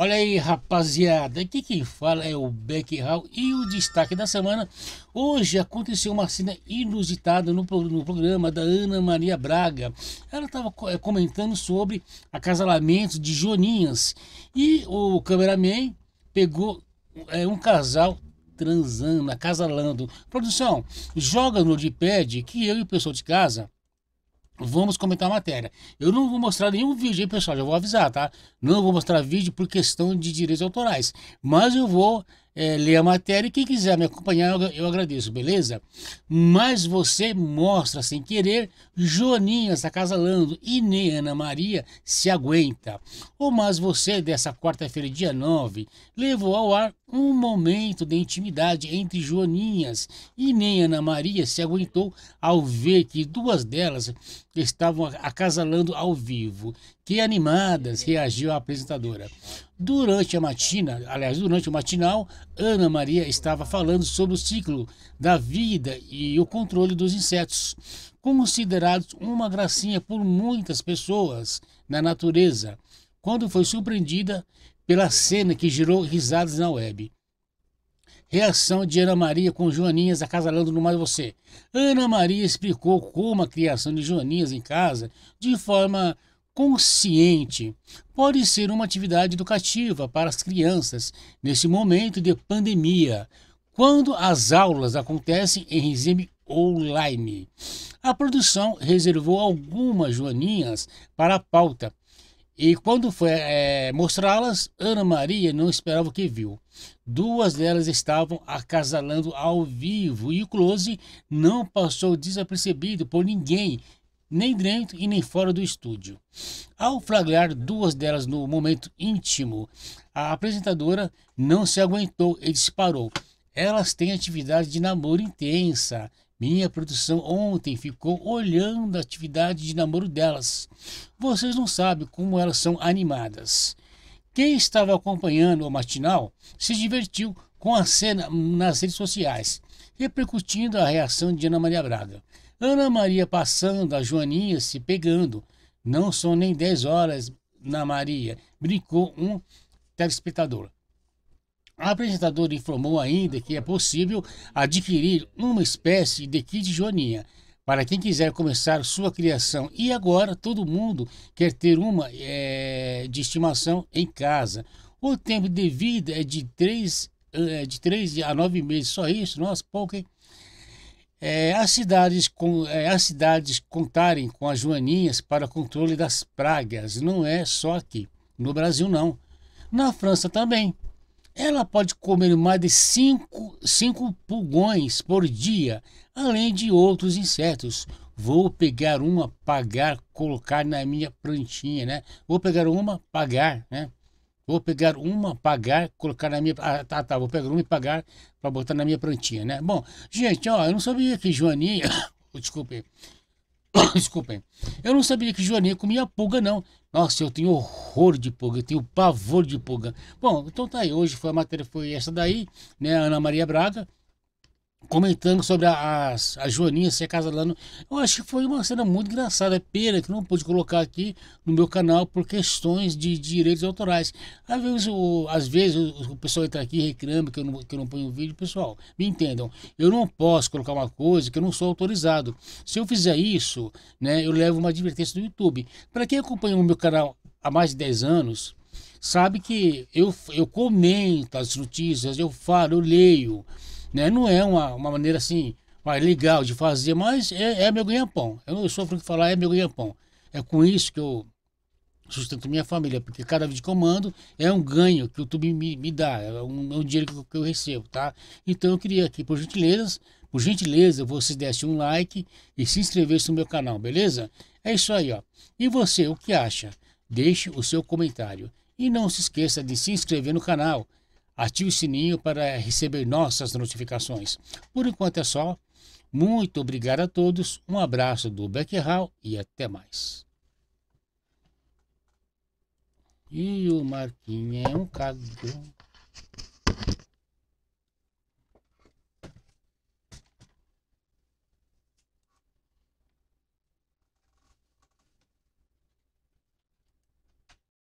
Olha aí, rapaziada, aqui quem fala é o Beck Hall e o destaque da semana. Hoje aconteceu uma cena inusitada no, no programa da Ana Maria Braga. Ela estava eh, comentando sobre acasalamento de Joninhas e o cameraman pegou é, um casal transando, acasalando. Produção, joga no Dipad que eu e o pessoal de casa vamos comentar a matéria. Eu não vou mostrar nenhum vídeo aí, pessoal, já vou avisar, tá? Não vou mostrar vídeo por questão de direitos autorais, mas eu vou é, ler a matéria e quem quiser me acompanhar, eu, eu agradeço, beleza? Mas você mostra sem querer Joninha acasalando e nem Ana Maria se aguenta. Ou mas você, dessa quarta-feira, dia 9, levou ao ar um momento de intimidade entre Joaninhas e nem Ana Maria se aguentou ao ver que duas delas estavam acasalando ao vivo. Que animadas reagiu a apresentadora. Durante a matina, aliás, durante o matinal, Ana Maria estava falando sobre o ciclo da vida e o controle dos insetos, considerados uma gracinha por muitas pessoas na natureza, quando foi surpreendida pela cena que gerou risadas na web. Reação de Ana Maria com Joaninhas acasalando no Mais Você. Ana Maria explicou como a criação de Joaninhas em casa, de forma consciente, pode ser uma atividade educativa para as crianças nesse momento de pandemia, quando as aulas acontecem em regime online. A produção reservou algumas joaninhas para a pauta e quando foi é, mostrá-las, Ana Maria não esperava o que viu. Duas delas estavam acasalando ao vivo e o close não passou desapercebido por ninguém, nem dentro e nem fora do estúdio. Ao flagrar duas delas no momento íntimo, a apresentadora não se aguentou e disparou. Elas têm atividade de namoro intensa minha produção ontem ficou olhando a atividade de namoro delas. Vocês não sabem como elas são animadas. Quem estava acompanhando o matinal se divertiu com a cena nas redes sociais, repercutindo a reação de Ana Maria Braga. Ana Maria passando, a Joaninha se pegando. Não são nem 10 horas Ana Maria, brincou um telespectador. A apresentadora informou ainda que é possível adquirir uma espécie de kit joaninha para quem quiser começar sua criação. E agora todo mundo quer ter uma é, de estimação em casa. O tempo de vida é de 3, é, eh, de a 9 meses, só isso, nossa, é pouco, hein? É, as, cidades com, é, as cidades contarem com as joaninhas para controle das pragas, não é só aqui, no Brasil não. Na França também. Ela pode comer mais de 5 pulgões por dia, além de outros insetos. Vou pegar uma, pagar, colocar na minha plantinha, né? Vou pegar uma, pagar, né? Vou pegar uma, pagar, colocar na minha. Ah, tá, tá. Vou pegar uma e pagar para botar na minha plantinha, né? Bom, gente, ó, eu não sabia que Joaninha. Desculpe. Desculpem. Eu não sabia que joaninha comia pulga, não. Nossa, eu tenho horror de pulga, eu tenho pavor de pulga. Bom, então tá aí. Hoje foi a matéria, foi essa daí, né? Ana Maria Braga, comentando sobre a, a, a Joaninha se acasalando. Eu acho que foi uma cena muito engraçada. É pena que não pude colocar aqui no meu canal por questões de, de direitos autorais. Às vezes, o, às vezes o, o pessoal entra aqui reclama que eu, não, que eu não ponho vídeo. Pessoal, me entendam. Eu não posso colocar uma coisa que eu não sou autorizado. Se eu fizer isso, né, eu levo uma advertência do YouTube. Para quem acompanha o meu canal há mais de 10 anos, sabe que eu, eu comento as notícias, eu falo, eu leio né? Não é uma, uma maneira assim vai, legal de fazer, mas é, é meu ganha-pão. Eu não sofro que falar, é meu ganha-pão. É com isso que eu sustento minha família, porque cada vídeo que eu mando é um ganho que o YouTube me, me dá, é um, é um dinheiro que eu, recebo, tá? Então eu queria aqui, por gentileza, por gentileza, você desse um like e se inscrevesse no meu canal, beleza? É isso aí, ó. E você, o que acha? Deixe o seu comentário. E não se esqueça de se inscrever no canal, ative o sininho para receber nossas notificações. Por enquanto é só. Muito obrigado a todos, um abraço do Beckerhal e até mais. E o Marquinhos é um caso.